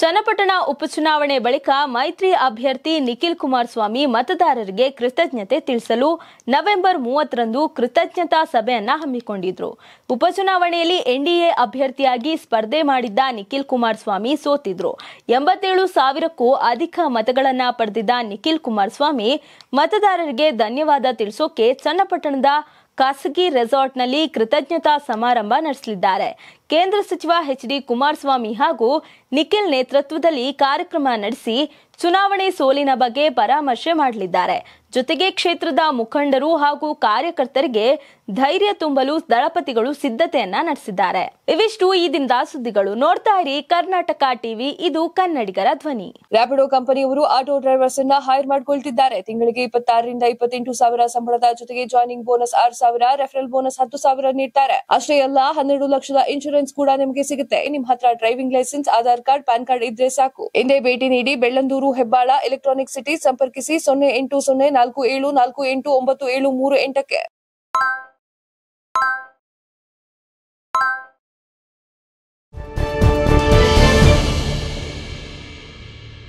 ಚನ್ನಪಟ್ಟಣ ಉಪಚುನಾವಣೆ ಬಳಿಕ ಮೈತ್ರಿ ಅಭ್ಯರ್ಥಿ ನಿಖಿಲ್ ಕುಮಾರಸ್ವಾಮಿ ಮತದಾರರಿಗೆ ಕೃತಜ್ಞತೆ ತಿಳಿಸಲು ನವೆಂಬರ್ ಮೂವತ್ತರಂದು ಕೃತಜ್ಞತಾ ಸಭೆಯನ್ನ ಹಮ್ಮಿಕೊಂಡಿದ್ರು ಉಪಚುನಾವಣೆಯಲ್ಲಿ ಎನ್ಡಿಎ ಅಭ್ಯರ್ಥಿಯಾಗಿ ಸ್ಪರ್ಧೆ ಮಾಡಿದ್ದ ನಿಖಿಲ್ ಕುಮಾರಸ್ವಾಮಿ ಸೋತಿದ್ರು ಎಂಬತ್ತೇಳು ಸಾವಿರಕ್ಕೂ ಅಧಿಕ ಮತಗಳನ್ನ ಪಡೆದಿದ್ದ ನಿಖಿಲ್ ಕುಮಾರಸ್ವಾಮಿ ಮತದಾರರಿಗೆ ಧನ್ಯವಾದ ತಿಳಿಸೋಕೆ ಚನ್ನಪಟ್ಟಣದ ಖಾಸಗಿ ರೆಸಾರ್ಟ್ನಲ್ಲಿ ಕೃತಜ್ಞತಾ ಸಮಾರಂಭ ನಡೆಸಲಿದ್ದಾರೆ ಕೇಂದ್ರ ಸಚಿವ ಎಚ್ ಡಿ ಕುಮಾರಸ್ವಾಮಿ ಹಾಗೂ ನಿಖಿಲ್ ನೇತೃತ್ವದಲ್ಲಿ ಕಾರ್ಯಕ್ರಮ ನಡೆಸಿ ಚುನಾವಣೆ ಸೋಲಿನ ಬಗ್ಗೆ ಪರಾಮರ್ಶೆ ಮಾಡಲಿದ್ದಾರೆ ಜೊತೆಗೆ ಕ್ಷೇತ್ರದ ಮುಖಂಡರು ಹಾಗೂ ಕಾರ್ಯಕರ್ತರಿಗೆ ಧೈರ್ಯ ತುಂಬಲು ದಳಪತಿಗಳು ಸಿದ್ಧತೆಯನ್ನ ನಡೆಸಿದ್ದಾರೆ ಇವಿಷ್ಟು ಈ ದಿನದ ಸುದ್ದಿಗಳು ನೋಡ್ತಾ ಇರಿ ಕರ್ನಾಟಕ ಟಿವಿ ಇದು ಕನ್ನಡಿಗರ ಧ್ವನಿ ರ್ಯಾಪಿಡೋ ಕಂಪನಿಯವರು ಆಟೋ ಡ್ರೈವರ್ಸ್ ಅನ್ನ ಹೈರ್ ಮಾಡಿಕೊಳ್ತಿದ್ದಾರೆ ತಿಂಗಳಿಗೆ ಇಪ್ಪತ್ತಾರರಿಂದ ಇಪ್ಪತ್ತೆಂಟು ಸಾವಿರ ಸಂಬಳದ ಜೊತೆಗೆ ಜಾಯ್ನಿಂಗ್ ಬೋನಸ್ ಆರು ಸಾವಿರ ರೆಫರಲ್ ಬೋನಸ್ ಹತ್ತು ಸಾವಿರ ನೀಡ್ತಾರೆ ಅಷ್ಟೇ ಅಲ್ಲ ಹನ್ನೆರಡು ಲಕ್ಷದ ಇನ್ಶೂರೆನ್ಸ್ ಕೂಡ ನಿಮಗೆ ಸಿಗುತ್ತೆ ನಿಮ್ ಹತ್ರ driving licence Aadhaar card PAN card ಇದ್ರೆ ಸಾಕು ಎಂದೇ ಭೇಟಿ ನೀಡಿ ಬೆಳ್ಳಂದೂರು ಇದು ಹೆಬ್ಬಾಳ ಎಲೆಕ್ಟ್ರಾನಿಕ್ ಸಿಟಿ ಸಂಪರ್ಕಿಸಿ ಸೊನ್ನೆ ಎಂಟು ಸೊನ್ನೆ ನಾಲ್ಕು ಏಳು ನಾಲ್ಕು ಎಂಟು ಒಂಬತ್ತು ಏಳು ಮೂರು ಎಂಟಕ್ಕೆ